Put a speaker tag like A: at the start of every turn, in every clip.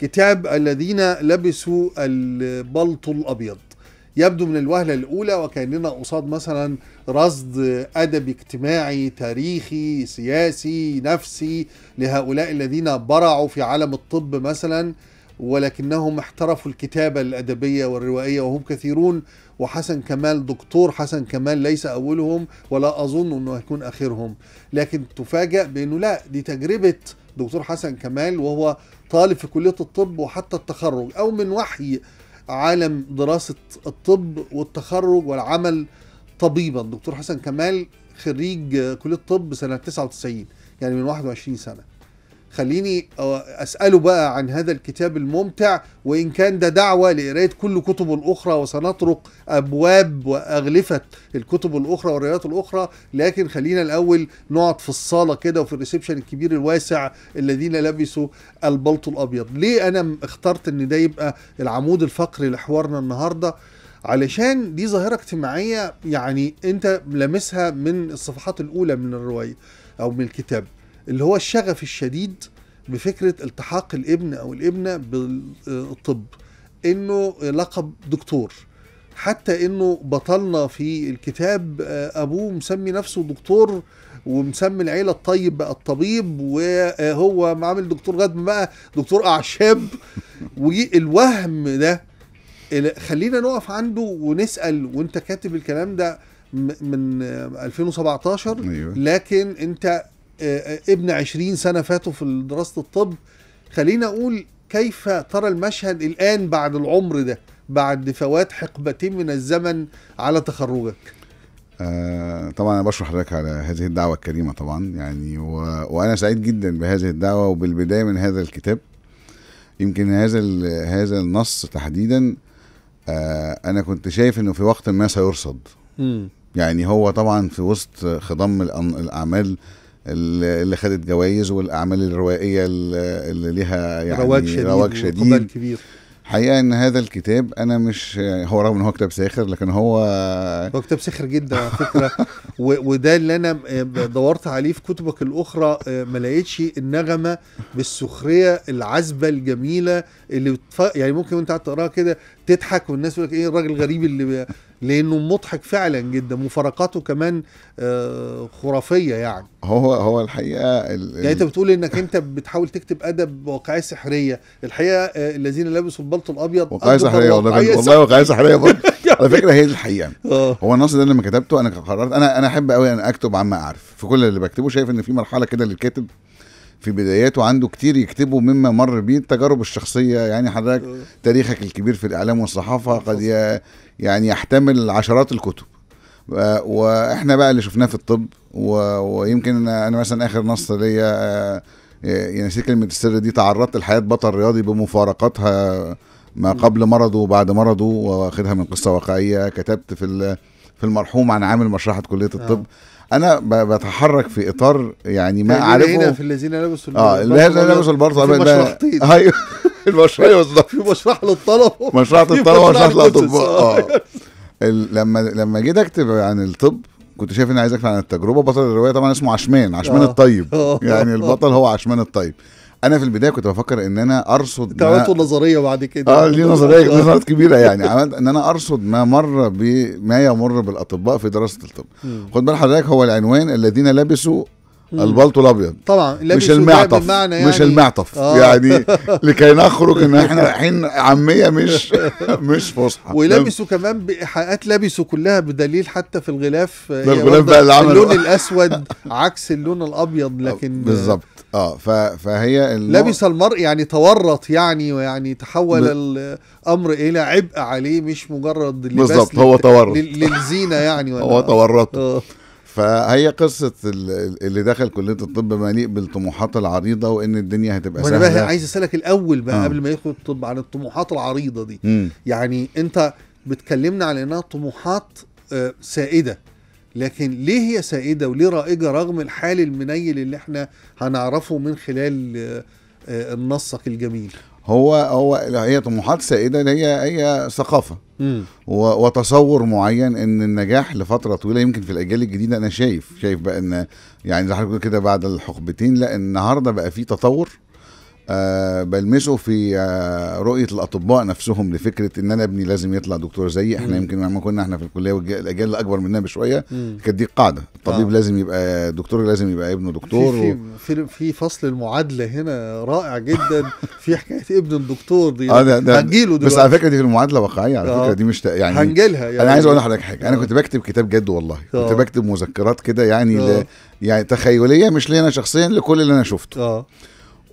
A: كتاب الذين لبسوا البلط الأبيض يبدو من الوهلة الأولى وكأننا قصاد مثلا رصد أدبي اجتماعي تاريخي سياسي نفسي لهؤلاء الذين برعوا في عالم الطب مثلا ولكنهم احترفوا الكتابة الأدبية والروائية وهم كثيرون وحسن كمال دكتور حسن كمال ليس أولهم ولا أظن أنه هيكون آخرهم لكن تفاجأ بأنه لا دي تجربة دكتور حسن كمال وهو طالب في كلية الطب وحتى التخرج أو من وحي عالم دراسة الطب والتخرج والعمل طبيبا دكتور حسن كمال خريج كلية الطب سنة 99 يعني من 21 سنة خليني أسأله بقى عن هذا الكتاب الممتع وإن كان ده دعوة لقراية كل كتب الأخرى وسنطرق أبواب وأغلفة الكتب الأخرى والروايات الأخرى لكن خلينا الأول نقعد في الصالة كده وفي الريسبشن الكبير الواسع الذين لبسوا البلط الأبيض ليه أنا اخترت إن ده يبقى العمود الفقري لحوارنا النهارده علشان دي ظاهرة اجتماعية يعني انت لامسها من الصفحات الأولى من الرواية أو من الكتاب اللي هو الشغف الشديد بفكره التحاق الابن او الابنه بالطب انه لقب دكتور حتى انه بطلنا في الكتاب آه، ابوه مسمي نفسه دكتور ومسمي العيله الطيب بقى الطبيب وهو عامل دكتور غد بقى دكتور اعشاب والوهم ده خلينا نقف عنده ونسال وانت كاتب الكلام ده من 2017 آه، أيوه. لكن انت آه، آه، ابن عشرين سنة فاتوا في دراسة الطب خلينا أقول كيف ترى المشهد الآن بعد العمر ده بعد فوات حقبتين من الزمن على تخرجك
B: آه طبعا انا بشكر حضرتك على هذه الدعوه الكريمه طبعا يعني و... وانا سعيد جدا بهذه الدعوه وبالبدايه من هذا الكتاب يمكن هذا ال... هذا النص تحديدا آه انا كنت شايف انه في وقت ما سيرصد م. يعني هو طبعا في وسط خضم الأن... الاعمال اللي خدت جوائز والاعمال الروائيه اللي ليها يعني رواج شديد, رواج شديد. كبير حقيقه ان هذا الكتاب انا مش هو رغم ان هو كتاب ساخر لكن هو
A: هو كتاب ساخر جدا على فكره
B: وده اللي انا دورت
A: عليه في كتبك الاخرى آه، ما لقيتش النغمه بالسخريه العذبه الجميله اللي يعني ممكن وانت قاعد تقراها كده تضحك والناس يقول لك ايه الراجل الغريب اللي لانه مضحك فعلا جدا وفرقاته كمان آه، خرافيه يعني
B: هو هو الحقيقه ال... يعني انت
A: بتقول انك انت بتحاول تكتب ادب واقعيه سحريه الحقيقه آه، الذين لبسوا البلط الابيض واقعيه سحريه والله واقعيه سحريه يعني على فكره هي
B: دي الحقيقه آه. هو النص ده لما كتبته انا قررت انا انا احب قوي ان اكتب عما اعرف في كل اللي بكتبه شايف ان في مرحله كده للكاتب في بداياته عنده كتير يكتبه مما مر به التجارب الشخصيه يعني حضرتك آه. تاريخك الكبير في الاعلام والصحافه قد يعني يحتمل عشرات الكتب واحنا بقى اللي شفناه في الطب ويمكن انا مثلا اخر نص ليا يعني كلمه السر دي تعرضت لحياه بطل رياضي بمفارقاتها ما قبل مرضه وبعد مرضه واخدها من قصه واقعيه كتبت في في المرحوم عن عامل مشرحه كليه الطب آه. انا بتحرك في اطار يعني ما اعرفه هنا في الذين لبسوا اه الذين لبسوا البرطة ابيض مشرحتين ايوه المشرحه أيوه، بالظبط في
A: مشرح للطلبه مشرحه للطلبه ومشرحه للاطباء اه
B: لما لما جيت اكتب عن الطب كنت شايف اني عايز اكتب عن التجربه بطل الروايه طبعا اسمه عشمان عشمان آه. الطيب آه. يعني البطل هو عشمان الطيب انا في البدايه كنت بفكر ان انا ارصد دعوته ما... نظريه
A: بعد كده اه ليه نظريه نظريات كبيره يعني
B: عملت ان انا ارصد ما مر بما يمر بالاطباء في دراسه الطب خد بال حضرتك هو العنوان الذين لبسوا البلطو الابيض طبعا مش المعطف يعني مش المعطف آه. يعني لكي نخرج ان احنا رايحين عاميه مش مش فصحى ولبسوا
A: كمان بإيحاءات لبسوا كلها بدليل حتى في الغلاف الغلاف بقى اللون الاسود عكس اللون الابيض لكن بالظبط
B: اه فهي الم... لبس
A: المرء يعني تورط يعني ويعني تحول ب... الامر الى عبء عليه مش مجرد لباس بالظبط هو تورط لل... للزينه يعني ولا هو تورط
B: آه. فهي قصه اللي دخل كليه الطب مليء بالطموحات العريضه وان الدنيا هتبقى سهله وانا بقى عايز
A: اسالك الاول بقى آه. قبل ما يدخل الطب عن الطموحات العريضه دي م. يعني انت بتكلمنا على انها طموحات آه، سائده لكن ليه هي سائدة وليه رائجة رغم الحال المنيل اللي احنا هنعرفه من خلال آه، آه، النصك الجميل
B: هو هو هي طموحات سائده هي هي ثقافه وتصور معين ان النجاح لفتره طويله يمكن في الاجيال الجديده انا شايف شايف بقى ان يعني زي حضرتك كده بعد الحقبتين لا النهارده بقى في تطور أه بلمسه في أه رؤيه الاطباء نفسهم لفكره ان انا ابني لازم يطلع دكتور زيي احنا مم. يمكن لما كنا احنا في الكليه والاجيال الاكبر مننا بشويه كانت دي القاعده الطبيب آه. لازم يبقى دكتور لازم يبقى ابنه دكتور في
A: في, و... في فصل المعادله هنا رائع جدا في حكايه ابن الدكتور دي آه هنجيله دلوقتي بس على فكره
B: دي في المعادله واقعيه على فكره آه. دي مش يعني هنجيلها يعني انا عايز اقول لحضرتك حاجه انا آه. كنت بكتب كتاب جد والله آه. كنت بكتب مذكرات كده يعني آه. ل... يعني تخيليه مش لي انا شخصيا لكل اللي انا شفته آه.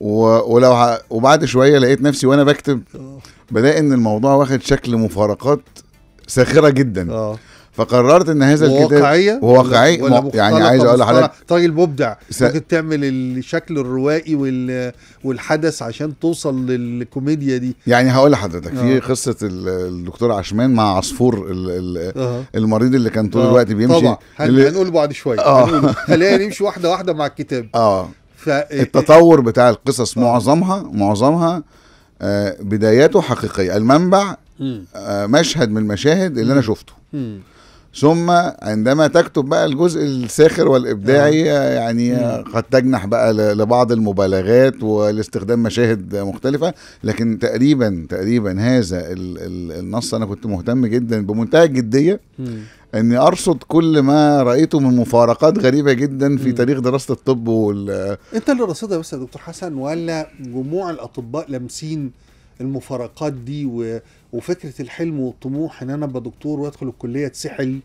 B: ولو ه... وبعد شويه لقيت نفسي وانا بكتب بلاقي ان الموضوع واخد شكل مفارقات ساخره جدا اه فقررت ان هذا الكتاب واقعيه واقعي م... يعني عايز اقول لحضرتك راجل
A: طيب، مبدع س... ممكن تعمل الشكل الروائي وال... والحدث عشان توصل للكوميديا دي
B: يعني هقول لحضرتك في آه. قصه الدكتور عشمان مع عصفور ال... ال... آه. المريض اللي كان طول آه. الوقت بيمشي طبعا هنقوله بعد شويه هنقوله هنمشي نمشي واحده واحده مع الكتاب اه
A: ف... إيه، إيه. التطور
B: بتاع القصص معظمها معظمها آه، بداياته حقيقيه المنبع آه، مشهد من المشاهد اللي انا شفته ثم عندما تكتب بقى الجزء الساخر والابداعي آه. يعني قد تجنح بقى لبعض المبالغات والاستخدام مشاهد مختلفه لكن تقريبا تقريبا هذا النص انا كنت مهتم جدا بمنتهى الجديه اني ارصد كل ما رايته من مفارقات غريبه جدا في تاريخ دراسه الطب وال
A: انت اللي رصدها بس يا دكتور حسن ولا جموع الاطباء لامسين المفارقات دي و وفكره الحلم والطموح ان انا ابقى دكتور وادخل الكليه اتسحل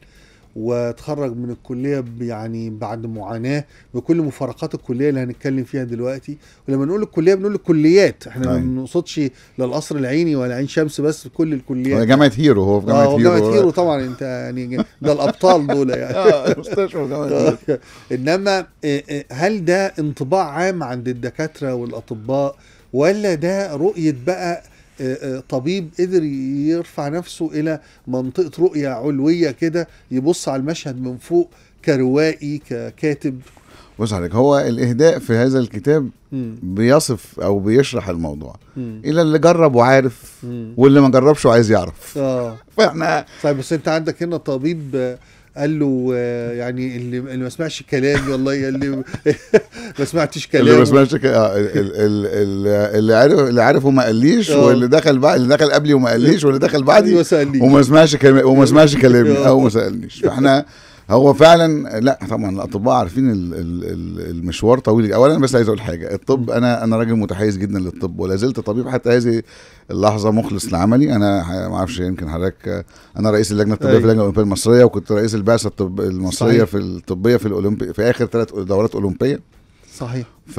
A: واتخرج من الكليه يعني بعد معاناه بكل مفارقات الكليه اللي هنتكلم فيها دلوقتي ولما نقول الكليه بنقول الكليات احنا ما أيوة. بنقصدش لا القصر العيني ولا عين شمس بس كل الكليات جامعه هيرو هو في جامعه آه، هيرو جامعه هيرو طبعا انت يعني ده الابطال دول يعني مستشفى آه، جامعه هيرو انما آه، هل ده انطباع عام عند الدكاتره والاطباء ولا ده رؤيه بقى طبيب قدر يرفع نفسه الى منطقه رؤيه علويه كده يبص على المشهد من فوق كروائي ككاتب
B: بص حضرتك هو الاهداء في هذا الكتاب م. بيصف او بيشرح الموضوع م. الى اللي جرب وعارف م. واللي ما جربش وعايز يعرف
A: اه فاحنا طيب بس انت عندك هنا طبيب قال له آه، يعني اللي ما سمعش كلامي والله اللي
B: ما سمعتش كلامي اللي ما سمعتش ك... آه، اللي عارف اللي عارف وما قاليش آه. واللي دخل بعد اللي دخل قبلي وما قاليش واللي دخل بعدي وما وما سمعش كلامي وما سمعش كلامي او ما سالنيش فاحنا هو فعلا لا طبعا الاطباء عارفين المشوار طويل اولا بس عايز اقول حاجه الطب انا انا راجل متحيز جدا للطب ولا زلت طبيب حتى هذه اللحظه مخلص لعملي انا ما اعرفش يمكن حضرتك انا رئيس اللجنه الطبيه أيوة. في اللجنه الاولمبيه المصريه وكنت رئيس البعثه الطب المصريه صحيح. في الطبيه في الاولمبي في اخر ثلاث دورات اولمبيه صحيح ف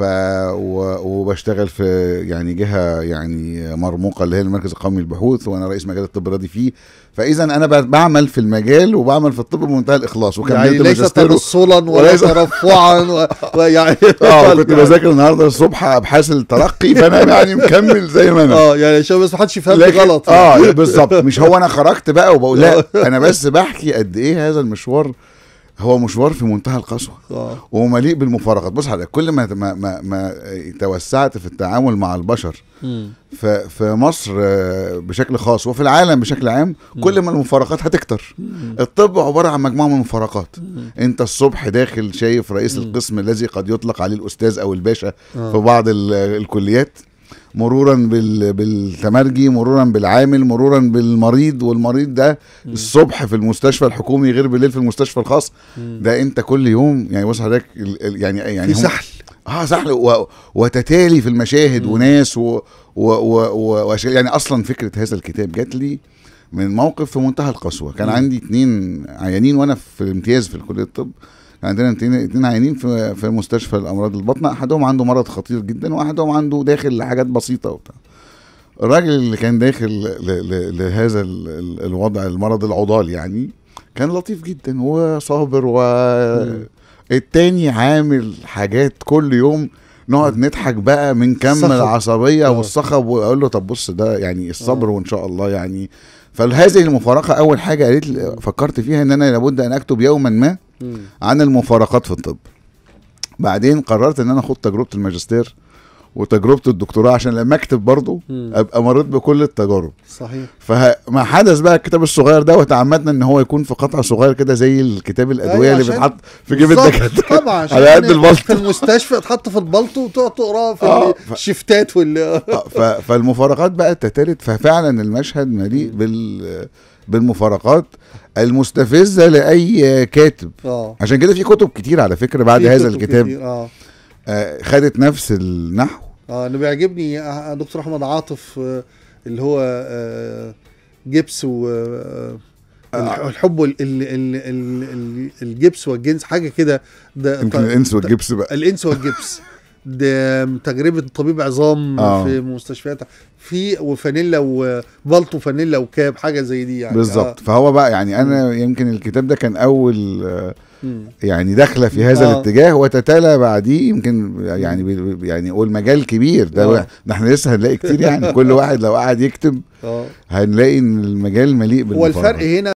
B: و... وبشتغل في يعني جهه يعني مرموقه اللي هي المركز القومي للبحوث وانا رئيس مجال الطب الرياضي فيه فاذا انا بعمل في المجال وبعمل في الطب بمنتهى الاخلاص وكملت يعني ليس ترصلا ولا ترفعا و... ويعني اه كنت بذاكر النهارده الصبح ابحاث الترقي فانا يعني مكمل زي ما انا اه
A: يعني عشان بس محدش يفهمني غلط يعني. اه بالظبط مش هو انا
B: خرجت بقى وبقول لا انا بس بحكي قد ايه هذا المشوار هو مشوار في منتهى القسوه آه. ومليء بالمفارقات بص حضرتك كل ما ما ما, ما توسعت في التعامل مع البشر في مصر آه، بشكل خاص وفي العالم بشكل عام كل ما المفارقات هتكتر الطب عباره عن مجموعه من المفارقات انت الصبح داخل شايف رئيس القسم الذي قد يطلق عليه الاستاذ او الباشا آه. في بعض الكليات مرورا بالتمرجي مرورا بالعامل مرورا بالمريض والمريض ده م. الصبح في المستشفى الحكومي غير بالليل في المستشفى الخاص م. ده انت كل يوم يعني بص حضرتك يعني يعني في سحل اه سحل و... وتتالي في المشاهد م. وناس و... و... و... و... يعني اصلا فكره هذا الكتاب جات لي من موقف في منتهى القسوه كان عندي اتنين عيانين وانا في الامتياز في كليه الطب يعني عندنا اتنين عينين في, في مستشفى الامراض البطنه احدهم عنده مرض خطير جدا واحدهم عنده داخل لحاجات بسيطه وبتاع الراجل اللي كان داخل لهذا الوضع المرض العضال يعني كان لطيف جدا وصابر و التاني عامل حاجات كل يوم نقعد نضحك بقى من كم العصبيه آه. والصخب واقول له طب بص ده يعني الصبر آه. وان شاء الله يعني فهذه المفارقه اول حاجه قالت فكرت فيها ان انا لابد ان اكتب يوما ما عن المفارقات في الطب بعدين قررت ان انا اخد تجربه الماجستير وتجربه الدكتوراه عشان لما اكتب برضه ابقى مريت بكل التجارب صحيح فما حدث بقى الكتاب الصغير ده وتعمدنا ان هو يكون في قطع صغير كده زي الكتاب الادويه أيوة، اللي بيتحط في جيب الدكاتره طبعا على قد البلطو في
A: المستشفى تحط في البلطو وتقعد تقراه في آه
B: الشفتات وال آه فالمفارقات بقى تتالت ففعلا المشهد مليء بال بالمفارقات المستفزه لاي كاتب أوه. عشان كده في كتب كتير على فكره بعد هذا الكتاب آه. آه خدت نفس النحو
A: اه انا بيعجبني آه، آه، دكتور احمد عاطف آه اللي هو آه جبس و آه, آه، الحب ال ال ال ال الجبس والجنس حاجه كده ده يمكن طيب، الانس والجبس بقى الانس والجبس تجربه طبيب عظام آه. في مستشفيات في وفانيلا وبلطو فانيلا وكاب حاجه زي دي يعني بالظبط
B: آه. فهو بقى يعني انا م. يمكن الكتاب ده كان اول م. يعني داخله في هذا آه. الاتجاه وتتالى بعديه يمكن يعني يعني والمجال كبير ده آه. ده احنا لسه هنلاقي كتير يعني كل واحد لو قعد يكتب آه. هنلاقي ان المجال مليء هو والفرق
A: هنا